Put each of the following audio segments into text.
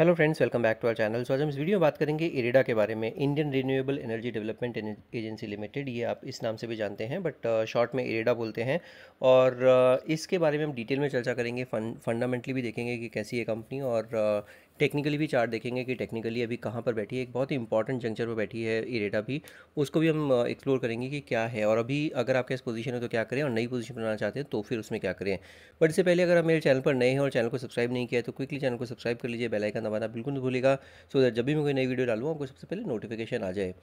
hello friends welcome back to our channel so आज हम इस वीडियो में बात करेंगे इरेडा के बारे में Indian Renewable Energy Development Agency Limited ये आप इस नाम से भी जानते हैं बट शॉर्ट uh, में इरेडा बोलते हैं और uh, इसके बारे में हम डिटेल में चर्चा करेंगे फंडामेंटली भी देखेंगे कि कैसी है कंपनी और uh, टेक्निकली भी चार्ट देखेंगे कि टेक्निकली अभी कहाँ पर बैठी है एक बहुत ही इंपॉर्टेंट जंक्चर पर बैठी है इरेटा भी उसको भी हम एक्सप्लोर करेंगे कि क्या है और अभी अगर आपके इस पोजीशन है तो क्या करें और नई पोजीशन बनाना चाहते हैं तो फिर उसमें क्या करें बट इससे पहले अगर आप मेरे चैनल पर नए हैं और चैनल को सब्सक्राइब नहीं किया है तो क्विकली चैनल को सब्सक्राइब कर लीजिए बेलाइकन दबाना बिल्कुल नहीं भूलेगा सो दैट जब भी मैं कोई नई वीडियो डालूँ आपको सबसे पहले नोटिफिकेशन आ जाए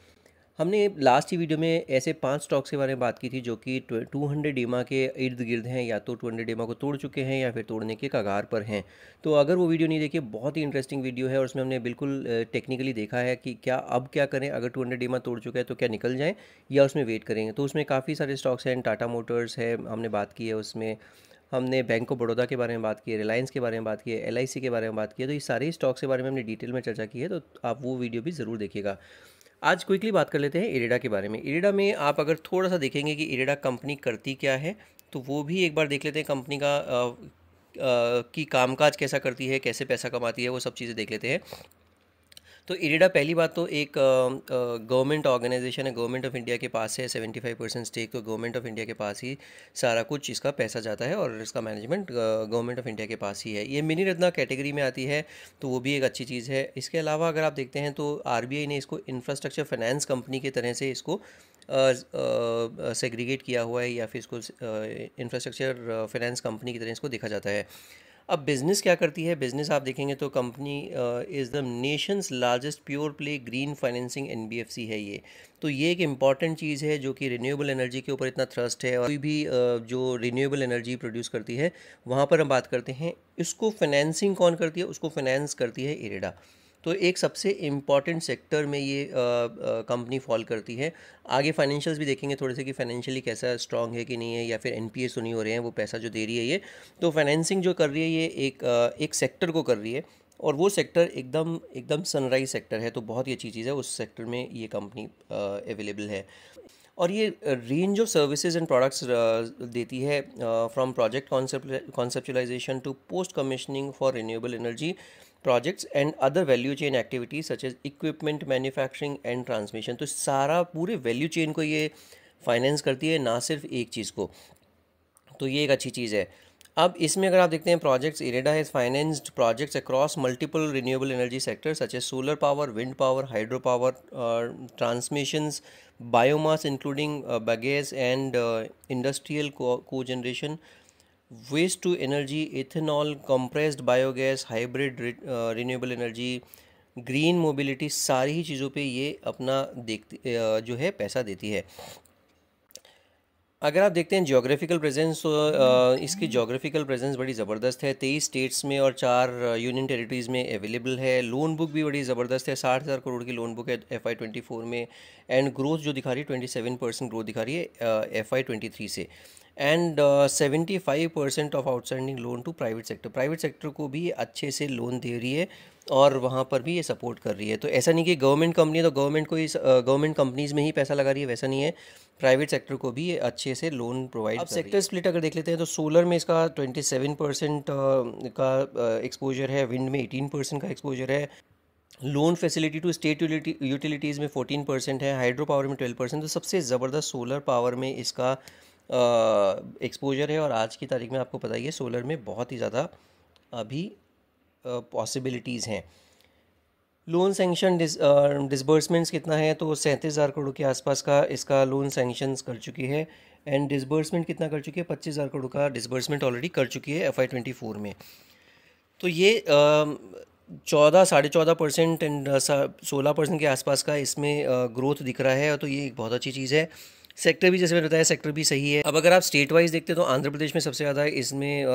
हमने लास्ट ही वीडियो में ऐसे पांच स्टॉक्स के बारे में बात की थी जो कि 200 डीमा के इर्द गिर्द हैं या तो 200 डीमा को तोड़ चुके हैं या फिर तोड़ने के कगार पर हैं तो अगर वो वीडियो नहीं देखिए बहुत ही इंटरेस्टिंग वीडियो है और उसमें हमने बिल्कुल टेक्निकली देखा है कि क्या अब क्या करें अगर टू हंड्रेड डीमा तोड़ चुका है तो क्या निकल जाएँ या उसमें वेट करेंगे तो उसमें काफ़ी सारे स्टॉक्स हैं टाटा मोटर्स है हमने बात की है उसमें हमने बैंक ऑफ बड़ौदा के बारे में बात की है रिलायंस के बारे में बात की है एल के बारे में बात की है तो ये सारे स्टॉक्स के बारे में हमने डिटेल में चर्चा की है तो आप वो वीडियो भी ज़रूर देखिएगा आज क्विकली बात कर लेते हैं इरेडा के बारे में इरेडा में आप अगर थोड़ा सा देखेंगे कि इरेडा कंपनी करती क्या है तो वो भी एक बार देख लेते हैं कंपनी का आ, आ, की कामकाज कैसा करती है कैसे पैसा कमाती है वो सब चीज़ें देख लेते हैं तो इरेडा पहली बात तो एक गवर्नमेंट ऑर्गेनाइजेशन है गवर्नमेंट ऑफ इंडिया के पास है सेवेंटी फाइव परसेंट स्टेक तो गवर्नमेंट ऑफ इंडिया के पास ही सारा कुछ इसका पैसा जाता है और इसका मैनेजमेंट गवर्नमेंट ऑफ इंडिया के पास ही है ये मिनी रत्ना कैटेगरी में आती है तो वो भी एक अच्छी चीज़ है इसके अलावा अगर आप देखते हैं तो आर ने इसको इंफ्रास्ट्रक्चर फाइनेंस कंपनी की तरह से इसको सेग्रीगेट किया हुआ है या फिर इसको इंफ्रास्ट्रक्चर फाइनेंस कंपनी की तरह इसको देखा जाता है अब बिज़नेस क्या करती है बिज़नेस आप देखेंगे तो company is the nation's largest pure play green financing NBFC है ये तो ये एक इम्पॉर्टेंट चीज़ है जो कि रिन्यूएबल एनर्जी के ऊपर इतना थ्रस्ट है और कोई भी uh, जो रिन्यूएबल एनर्जी प्रोड्यूस करती है वहाँ पर हम बात करते हैं इसको फाइनेंसिंग कौन करती है उसको फाइनेंस करती है इरेडा तो एक सबसे इम्पॉर्टेंट सेक्टर में ये कंपनी फॉल करती है आगे फाइनेंशियल्स भी देखेंगे थोड़े से कि फाइनेंशियली कैसा स्ट्रांग है कि नहीं है या फिर एन तो नहीं हो रहे हैं वो पैसा जो दे रही है ये तो फाइनेंसिंग जो कर रही है ये एक आ, एक सेक्टर को कर रही है और वो सेक्टर एकदम एकदम सनराइज सेक्टर है तो बहुत ही अच्छी चीज़ है उस सेक्टर में ये कंपनी अवेलेबल है और ये range of services and products देती है from project conceptualisation to post commissioning for renewable energy projects and other value chain activities such as equipment manufacturing and transmission तो सारा पूरे वैल्यू चेन को ये फाइनेंस करती है ना सिर्फ एक चीज़ को तो ये एक अच्छी चीज़ है अब इसमें अगर आप देखते हैं projects IREDA has financed projects across multiple renewable energy sector such as solar power wind power hydro power transmissions biomass including bagasse and industrial cogeneration waste to energy ethanol compressed biogas hybrid renewable energy green mobility सारी ही चीज़ों पे ये अपना देखती जो है पैसा देती है अगर आप देखते हैं जोग्राफिकल प्रेजेंस तो इसकी जोग्राफिकल प्रेजेंस बड़ी ज़बरदस्त है तेईस स्टेट्स में और चार यूनियन टेरिटरीज़ में अवेलेबल है लोन बुक भी बड़ी ज़बरदस्त है साठ हज़ार करोड़ की लोन बुक है एफ आई ट्वेंटी फोर में एंड ग्रोथ जो दिखा रही है ट्वेंटी सेवन परसेंट ग्रोथ दिखा रही है एफ आई ट्वेंटी थ्री से and seventy five percent of outstanding loan to private sector private sector को भी अच्छे से लोन दे रही है और वहाँ पर भी ये सपोर्ट कर रही है तो ऐसा नहीं कि गवर्नमेंट कंपनी तो गवर्नमेंट को ही गवर्नमेंट कंपनीज़ uh, में ही पैसा लगा रही है वैसा नहीं है प्राइवेट सेक्टर को भी अच्छे से लोन प्रोवाइड अब सेक्टर स्प्लिट अगर देख लेते हैं तो सोलर में इसका ट्वेंटी सेवन परसेंट का एक्सपोजर uh, है विंड में एटीन परसेंट का एक्सपोजर है loan facility to state utilities में फोर्टीन परसेंट है हाइड्रो पावर में ट्वेल्व परसेंट तो सबसे ज़बरदस्त सोलर पावर में इसका एक्सपोजर है और आज की तारीख में आपको पता ही है सोलर में बहुत ही ज़्यादा अभी पॉसिबिलिटीज़ हैं लोन सेंक्शन डिसबर्समेंट्स कितना है तो सैंतीस हज़ार करोड़ के आसपास का इसका लोन सेंक्शंस कर चुकी है एंड डिसबर्समेंट कितना कर चुकी है पच्चीस हज़ार करोड़ का डिसबर्समेंट ऑलरेडी कर चुकी है एफ आई ट्वेंटी फोर में तो ये चौदह साढ़े चौदह परसेंट एंड सोलह परसेंट के आसपास का इसमें ग्रोथ दिख रहा है तो ये एक बहुत अच्छी चीज़ है सेक्टर भी जैसे मैंने बताया सेक्टर भी सही है अब अगर आप स्टेट वाइज देखते हैं तो आंध्र प्रदेश में सबसे ज़्यादा इसमें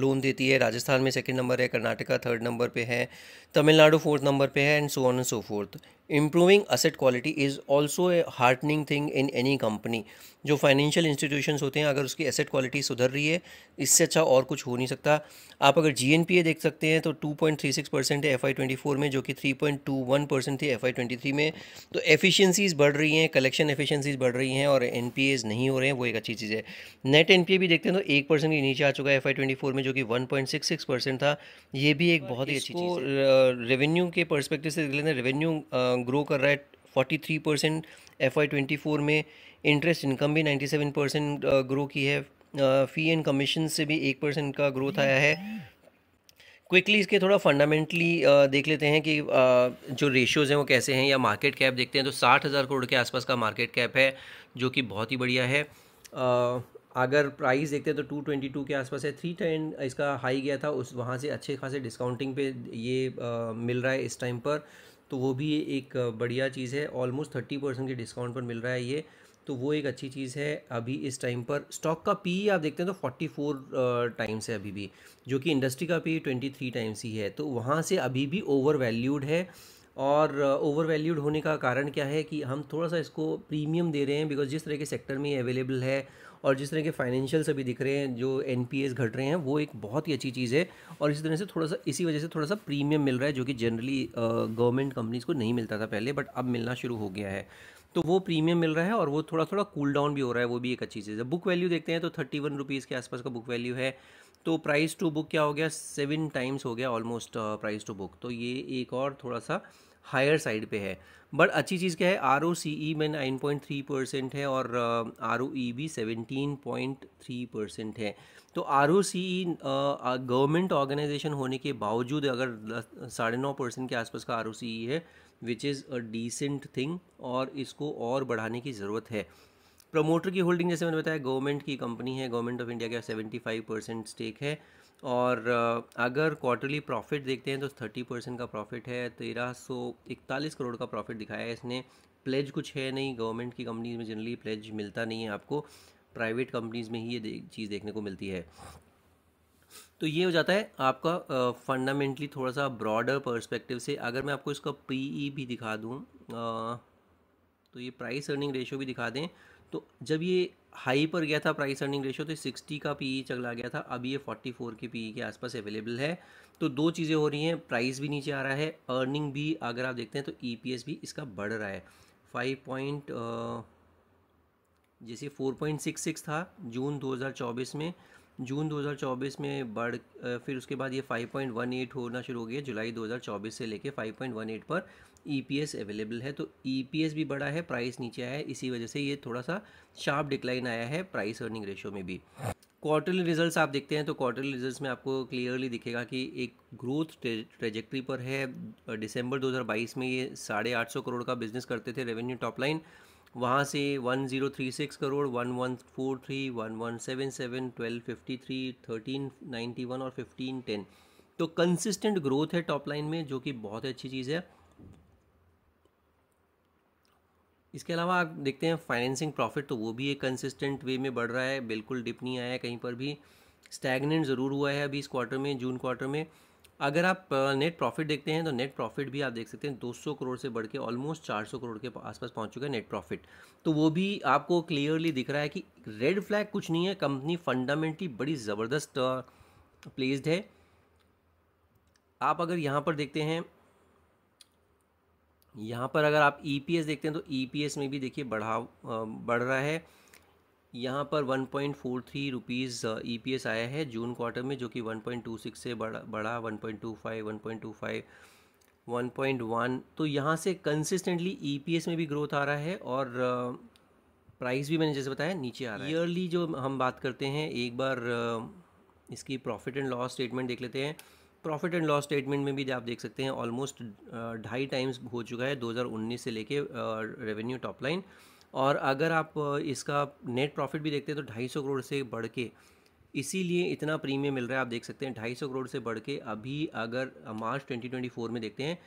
लोन देती है राजस्थान में सेकंड नंबर है कर्नाटका थर्ड नंबर पे है तमिलनाडु फोर्थ नंबर पे है and so on and so forth improving asset quality is also a heartening thing in any company जो फाइनेंशियल इंस्टीट्यूशन होते हैं अगर उसकी एसेट क्वालिटी सुधर रही है इससे अच्छा और कुछ हो नहीं सकता आप अगर जी एन पी ए देख सकते हैं तो two point three six percent है एफ आई ट्वेंटी फोर में जो कि three point two one percent थी एफ आई ट्वेंटी थ्री में तो एफिशियंसीज बढ़ रही हैं कलेक्शन एफिशियंसीज बढ़ रही हैं और एन पी एज नहीं हो रहे हैं वो एक अच्छी चीज़ है नेट एन पी ए भी देखते हैं तो एक परसेंट के नीचे आ चुका है एफ आई ट्वेंटी फोर में जो कि one point six six percent था ये भी एक बहुत ही अच्छी चीज़ रेवेन्यू के पर्सपेक्टिव से देख लेते हैं रेवेन्यू ग्रो कर रहा है forty three percent F Y twenty four में इंटरेस्ट इनकम भी नाइन्टी सेवन परसेंट ग्रो की है फ़ी एंड कमीशन से भी एक परसेंट का ग्रोथ आया है क्विकली इसके थोड़ा फंडामेंटली देख लेते हैं कि जो रेशियोज़ हैं वो कैसे हैं या मार्केट कैप देखते हैं तो साठ हज़ार करोड़ के आसपास का मार्केट कैप है जो कि बहुत ही बढ़िया है अगर प्राइस देखते हैं तो टू ट्वेंटी टू के आसपास है थ्री टेन इसका हाई गया था उस वहाँ से अच्छे खासे डिस्काउंटिंग पे ये आ, मिल रहा है इस टाइम पर तो वो भी एक बढ़िया चीज़ है ऑलमोस्ट थर्टी परसेंट के डिस्काउंट पर मिल रहा है ये तो वो एक अच्छी चीज़ है अभी इस टाइम पर स्टॉक का पी आप देखते हैं तो फोर्टी फोर टाइम्स है अभी भी जो कि इंडस्ट्री का पी ट्वेंटी थ्री टाइम्स ही है तो वहाँ से अभी भी ओवर वैल्यूड है और ओवर वैल्यूड होने का कारण क्या है कि हम थोड़ा सा इसको प्रीमियम दे रहे हैं बिकॉज जिस तरह के सेक्टर में ये अवेलेबल है और जिस तरह के फाइनेंशियल्स अभी दिख रहे हैं जो एन घट रहे हैं वो एक बहुत ही अच्छी चीज़ है और इसी तरह से थोड़ा सा इसी वजह से थोड़ा सा प्रीमियम मिल रहा है जो कि जनरली गवर्नमेंट कंपनीज़ को नहीं मिलता था पहले बट अब मिलना शुरू हो गया है तो वो प्रीमियम मिल रहा है और वो थोड़ा थोड़ा कूल डाउन भी हो रहा है वो भी एक अच्छी चीज़ है बुक वैल्यू देखते हैं तो थर्टी वन रुपीज़ के आसपास का बुक वैल्यू है तो प्राइस टू बुक क्या हो गया सेवन टाइम्स हो गया ऑलमोस्ट प्राइस टू बुक तो ये एक और थोड़ा सा हायर साइड पे है बट अच्छी चीज़ क्या है आर ओ सी ई में नाइन पॉइंट थ्री परसेंट है और आर ओ ई भी सेवेंटीन पॉइंट थ्री परसेंट है तो R O C E government organisation होने के बावजूद अगर साढ़े नौ परसेंट के आसपास का आर ओ सी ई है which is a decent thing और इसको और बढ़ाने की ज़रूरत है प्रमोटर की होल्डिंग जैसे मैंने बताया गवर्नमेंट की कंपनी है गवर्नमेंट ऑफ इंडिया का सेवेंटी फाइव परसेंट स्टेक है और uh, अगर क्वार्टरली प्रॉफिट देखते हैं तो थर्टी परसेंट का प्रॉफिट है तेरह सौ इकतालीस करोड़ का प्रॉफिट दिखाया है इसने प्लेज कुछ है नहीं गवर्नमेंट की कंपनीज में जनरली प्लेज मिलता नहीं है आपको प्राइवेट कंपनीज में ही ये चीज़ देखने को मिलती है तो ये हो जाता है आपका फंडामेंटली थोड़ा सा ब्रॉडर पर्सपेक्टिव से अगर मैं आपको इसका पी e भी दिखा दूँ uh, तो ये प्राइस अर्निंग रेशियो भी दिखा दें तो जब ये हाई पर गया था प्राइस अर्निंग रेशो तो 60 का पी e चला गया था अभी ये 44 के पीई e के आसपास अवेलेबल है तो दो चीज़ें हो रही हैं प्राइस भी नीचे आ रहा है अर्निंग भी अगर आप देखते हैं तो ई e भी इसका बढ़ रहा है फाइव पॉइंट जैसे फोर था जून दो में जून 2024 में बढ़ फिर उसके बाद ये 5.18 होना शुरू हो गया जुलाई 2024 से लेके 5.18 पर ईपीएस e अवेलेबल है तो ईपीएस e भी बढ़ा है प्राइस नीचे आया है इसी वजह से ये थोड़ा सा शार्प डिक्लाइन आया है प्राइस अर्निंग रेशियो में भी क्वार्टरली रिजल्ट्स आप देखते हैं तो क्वार्टरली रिजल्ट्स में आपको क्लियरली दिखेगा कि एक ग्रोथ ट्रेजेक्ट्री पर है दिसंबर 2022 में ये साढ़े आठ सौ करोड़ का बिजनेस करते थे रेवेन्यू टॉप लाइन वहाँ से 1036 करोड़ 1143 1177 1253 1391 और 1510 तो कंसिस्टेंट ग्रोथ है टॉप लाइन में जो कि बहुत अच्छी चीज़ है इसके अलावा आप देखते हैं फाइनेंसिंग प्रॉफिट तो वो भी एक कंसिस्टेंट वे में बढ़ रहा है बिल्कुल डिप नहीं आया कहीं पर भी स्टैगनेंट ज़रूर हुआ है अभी इस क्वार्टर में जून क्वार्टर में अगर आप नेट प्रॉफिट देखते हैं तो नेट प्रॉफिट भी आप देख सकते हैं 200 करोड़ से बढ़ के ऑलमोस्ट 400 करोड़ के आसपास पहुंच चुका है नेट प्रॉफिट तो वो भी आपको क्लियरली दिख रहा है कि रेड फ्लैग कुछ नहीं है कंपनी फंडामेंटली बड़ी ज़बरदस्त प्लेस्ड है आप अगर यहाँ पर देखते हैं यहाँ पर अगर आप ई e देखते हैं तो ई e में भी देखिए बढ़ाव बढ़ रहा है यहाँ पर 1.43 point four three rupees E P S आया है जून क्वार्टर में जो कि 1.26 से बड़ा बढ़ा 1.25 1.25 1.1 तो यहाँ से कंसिस्टेंटली ई e में भी ग्रोथ आ रहा है और प्राइस uh, भी मैंने जैसे बताया नीचे आ रहा है ईयरली जो हम बात करते हैं एक बार uh, इसकी प्रॉफिट एंड लॉस स्टेटमेंट देख लेते हैं प्रॉफिट एंड लॉस स्टेटमेंट में भी आप देख सकते हैं ऑलमोस्ट uh, ढाई टाइम्स हो चुका है 2019 से लेके रेवेन्यू टॉप लाइन और अगर आप इसका नेट प्रॉफिट भी देखते हैं तो 250 करोड़ से बढ़ के इसीलिए इतना प्रीमियम मिल रहा है आप देख सकते हैं 250 करोड़ से बढ़ के अभी अगर मार्च 2024 में देखते हैं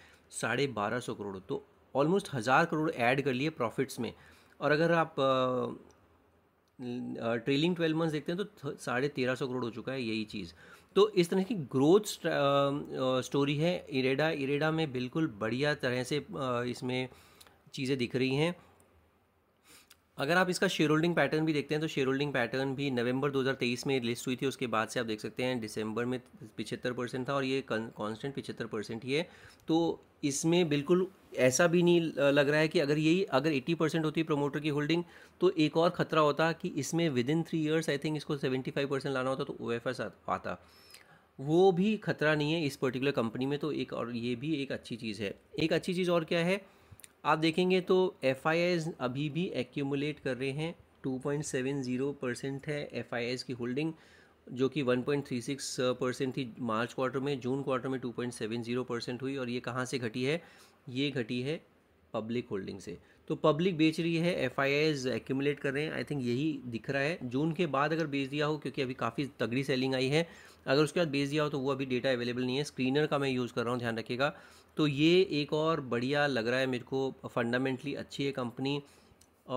साढ़े बारह सौ करोड़ तो ऑलमोस्ट हज़ार करोड़ ऐड कर लिए प्रॉफिट्स में और अगर आप ट्रेलिंग ट्वेल्व मंथ्स देखते हैं तो साढ़े तेरह सौ करोड़ हो चुका है यही चीज़ तो इस तरह की ग्रोथ स्टोरी है इरेडा इरेडा में बिल्कुल बढ़िया तरह से इसमें चीज़ें दिख रही हैं अगर आप इसका शेयर होल्डिंग पैटर्न भी देखते हैं तो शेयर होल्डिंग पैटर्न भी नवंबर 2023 में लिस्ट हुई थी उसके बाद से आप देख सकते हैं दिसंबर में पिछहत्तर परसेंट था और ये कांस्टेंट पिछहत्तर परसेंट ही है तो इसमें बिल्कुल ऐसा भी नहीं लग रहा है कि अगर यही अगर 80 परसेंट होती प्रोमोटर की होल्डिंग तो एक और ख़तरा होता कि इसमें within three years I think इसको 75 परसेंट लाना होता तो ओ एफ आता वो भी खतरा नहीं है इस पर्टिकुलर कंपनी में तो एक और ये भी एक अच्छी चीज़ है एक अच्छी चीज़ और क्या है आप देखेंगे तो एफ अभी भी एक्यूमुलेट कर रहे हैं 2.70 परसेंट है एफ की होल्डिंग जो कि 1.36 परसेंट थी मार्च क्वार्टर में जून क्वार्टर में 2.70 परसेंट हुई और ये कहाँ से घटी है ये घटी है पब्लिक होल्डिंग से तो पब्लिक बेच रही है एफ आई एक्यूमुलेट कर रहे हैं आई थिंक यही दिख रहा है जून के बाद अगर बेच दिया हो क्योंकि अभी काफ़ी तगड़ी सेलिंग आई है अगर उसके बाद बेच दिया हो तो वो अभी डेटा अवेलेबल नहीं है स्क्रीनर का मैं यूज़ कर रहा हूँ ध्यान रखिएगा तो ये एक और बढ़िया लग रहा है मेरे को फंडामेंटली अच्छी है कंपनी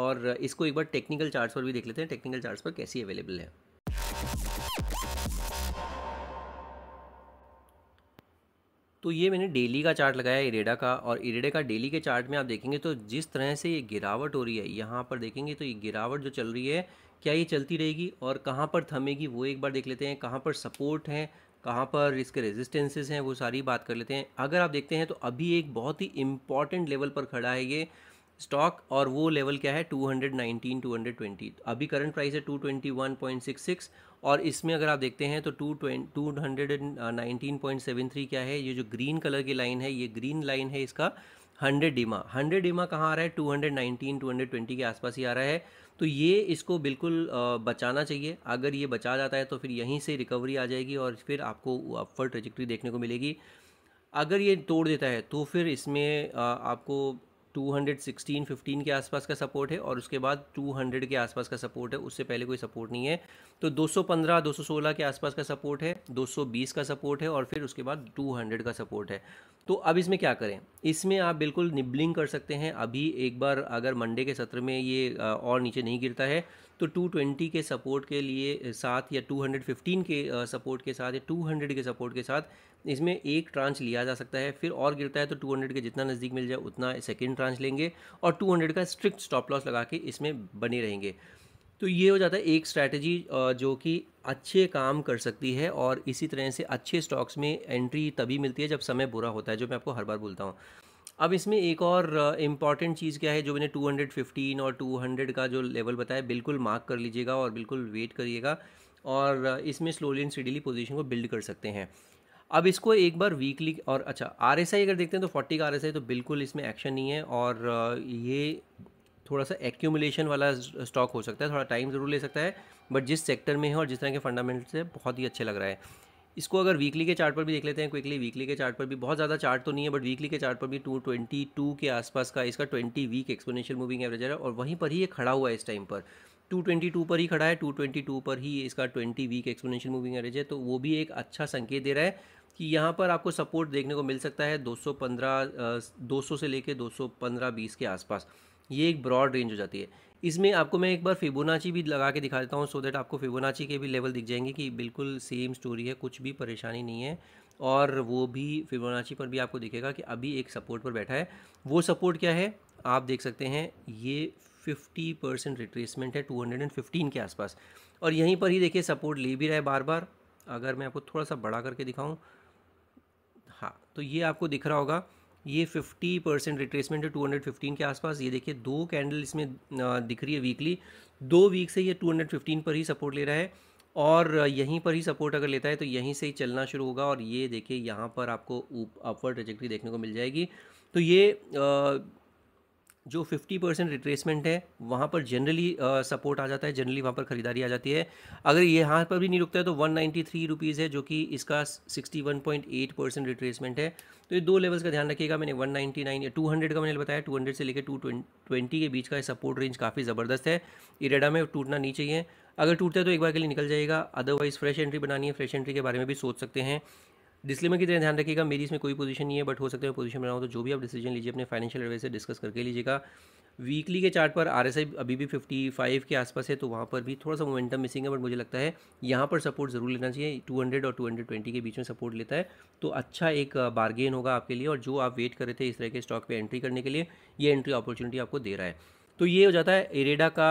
और इसको एक बार टेक्निकल चार्ट्स पर भी देख लेते हैं टेक्निकल चार्ट्स पर कैसी अवेलेबल है तो ये मैंने डेली का चार्ट लगाया इरेडा का और इरेडा का डेली के चार्ट में आप देखेंगे तो जिस तरह से ये गिरावट हो रही है यहाँ पर देखेंगे तो ये गिरावट जो चल रही है क्या ये चलती रहेगी और कहाँ पर थमेगी वो एक बार देख लेते हैं कहाँ पर सपोर्ट है कहाँ पर इसके रेजिस्टेंसेस हैं वो सारी बात कर लेते हैं अगर आप देखते हैं तो अभी एक बहुत ही इंपॉर्टेंट लेवल पर खड़ा है ये स्टॉक और वो लेवल क्या है 219 220 अभी करंट प्राइस है 221.66 और इसमें अगर आप देखते हैं तो 219.73 क्या है ये जो ग्रीन कलर की लाइन है ये ग्रीन लाइन है इसका 100 डीमा 100 डीमा कहाँ आ रहा है 219 220 के आसपास ही आ रहा है तो ये इसको बिल्कुल बचाना चाहिए अगर ये बचा जाता है तो फिर यहीं से रिकवरी आ जाएगी और फिर आपको अपवर्ड ट्रेजिक्ट्री देखने को मिलेगी अगर ये तोड़ देता है तो फिर इसमें आपको सिक्सटीन फिफ्टीन के आसपास का सपोर्ट है और उसके बाद 200 के आसपास का सपोर्ट है उससे पहले कोई सपोर्ट नहीं है तो 215 216 के आसपास का सपोर्ट है 220 का सपोर्ट है और फिर उसके बाद 200 का सपोर्ट है तो अब इसमें क्या करें इसमें आप बिल्कुल निबलिंग कर सकते हैं अभी एक बार अगर मंडे के सत्र में ये और नीचे नहीं गिरता है तो 220 के सपोर्ट के लिए साथ या 215 के सपोर्ट के साथ या 200 के सपोर्ट के साथ इसमें एक ट्रांच लिया जा सकता है फिर और गिरता है तो 200 के जितना नज़दीक मिल जाए उतना सेकेंड ट्रांच लेंगे और 200 का स्ट्रिक्ट स्टॉप लॉस लगा के इसमें बने रहेंगे तो ये हो जाता है एक स्ट्रैटेजी जो कि अच्छे काम कर सकती है और इसी तरह से अच्छे स्टॉक्स में एंट्री तभी मिलती है जब समय बुरा होता है जो मैं आपको हर बार बोलता हूँ अब इसमें एक और इम्पॉर्टेंट चीज़ क्या है जो मैंने 215 और 200 का जो लेवल बताया बिल्कुल मार्क कर लीजिएगा और बिल्कुल वेट करिएगा और इसमें स्लोली एंड स्टडीली पोजीशन को बिल्ड कर सकते हैं अब इसको एक बार वीकली और अच्छा आर अगर देखते हैं तो फोर्टी का आर तो बिल्कुल इसमें एक्शन नहीं है और ये थोड़ा सा एक्यूमुलेशन वाला स्टॉक हो सकता है थोड़ा टाइम ज़रूर ले सकता है बट जिस सेक्टर में है और जिस तरह के फंडामेंटल्स है बहुत ही अच्छे लग रहा है इसको अगर वीकली के चार्ट पर भी देख लेते हैं क्विकली वीकली के चार्ट पर भी बहुत ज़्यादा चार्ट तो नहीं है बट वीकली के चार्ट पर भी टू ट्वेंटी टू के आसपास का इसका twenty week exponential moving average है और वहीं पर ही ये खड़ा हुआ है इस टाइम पर टू ट्वेंटी टू पर ही खड़ा है टू ट्वेंटी टू पर ही इसका twenty week exponential moving average है तो वो भी एक अच्छा संकेत दे रहा है कि यहाँ पर आपको सपोर्ट देखने को मिल सकता है दो सौ पंद्रह दो सौ से लेकर दो सौ पंद्रह बीस के आसपास ये एक ब्रॉड रेंज हो जाती है इसमें आपको मैं एक बार फिबोनाची भी लगा के दिखा देता हूँ सो देट आपको फिबोनाची के भी लेवल दिख जाएंगे कि बिल्कुल सेम स्टोरी है कुछ भी परेशानी नहीं है और वो भी फिबोनाची पर भी आपको दिखेगा कि अभी एक सपोर्ट पर बैठा है वो सपोर्ट क्या है आप देख सकते हैं ये 50 परसेंट रिट्रेसमेंट है 215 के आसपास और यहीं पर ही देखिए सपोर्ट ले भी रहा है बार बार अगर मैं आपको थोड़ा सा बड़ा करके दिखाऊँ हाँ तो ये आपको दिख रहा होगा ये 50 परसेंट रिट्रेसमेंट है 215 के आसपास ये देखिए दो कैंडल इसमें दिख रही है वीकली दो वीक से ये 215 पर ही सपोर्ट ले रहा है और यहीं पर ही सपोर्ट अगर लेता है तो यहीं से ही चलना शुरू होगा और ये देखिए यहाँ पर आपको अपवर्ड ट्रेजेक्ट्री देखने को मिल जाएगी तो ये जो 50 परसेंट रिट्रेसमेंट है वहाँ पर जनरली सपोर्ट आ जाता है जनरली वहाँ पर ख़रीदारी आ जाती है अगर ये यहाँ पर भी नहीं रुकता है तो वन नाइन्टी है जो कि इसका 61.8 परसेंट रिट्रेसमेंट है तो ये दो लेवल्स का ध्यान रखिएगा मैंने 199 या 200 का मैंने बताया 200 से लेकर 220 के बीच का सपोर्ट रेंज काफ़ी ज़बरदस्त है इरेडा में टूटना नहीं चाहिए अगर टूटता है तो एक बार के लिए निकल जाएगा अदरवाइज़ फ्रेश एंट्री बनानी है फ्रेश एंट्री के बारे में भी सोच सकते हैं डिस्क्लेमर की तरह ध्यान रखिएगा मेरी इसमें कोई पोजीशन नहीं है बट हो सकता है मैं पोजीशन बनाऊँ तो जो भी आप डिसीजन लीजिए अपने फाइनेंशियल एडवाइस से डिस्कस करके लीजिएगा वीकली के चार्ट पर आरएसआई अभी भी 55 के आसपास है तो वहाँ पर भी थोड़ा सा मोमेंटम मिसिंग है बट मुझे लगता है यहाँ पर सपोर्ट ज़रूर लेना चाहिए हंड्रेड और ट्वेंटी के बीच में सपोर्ट लेता है तो अच्छा एक बार्गेन होगा आपके लिए और जो आप वेट कर रहे थे इस तरह के स्टॉक पर एंट्री करने के लिए ये एंट्री अपॉर्चुनिटी आपको दे रहा है तो ये हो जाता है इरेडा का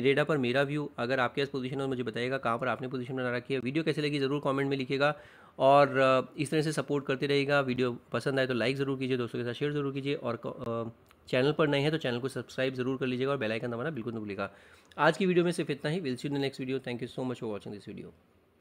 इरेडा पर मेरा व्यू अगर आपके पास पोजीशन है तो मुझे बताइएगा कहाँ पर आपने पोजीशन बना रखी है वीडियो कैसे लगी ज़रूर कमेंट में लिखिएगा और इस तरह से सपोर्ट करते रहेगा वीडियो पसंद आए तो लाइक ज़रूर कीजिए दोस्तों के साथ शेयर ज़रूर कीजिए और चैनल पर नए हैं तो चैनल को सब्सक्राइब जरूर कर लीजिएगा और बेल आइकन दबाना बिल्कुल नहीं भूलेगा आज की वीडियो में सिर्फ इतना ही will see the next video thank you so much for watching this video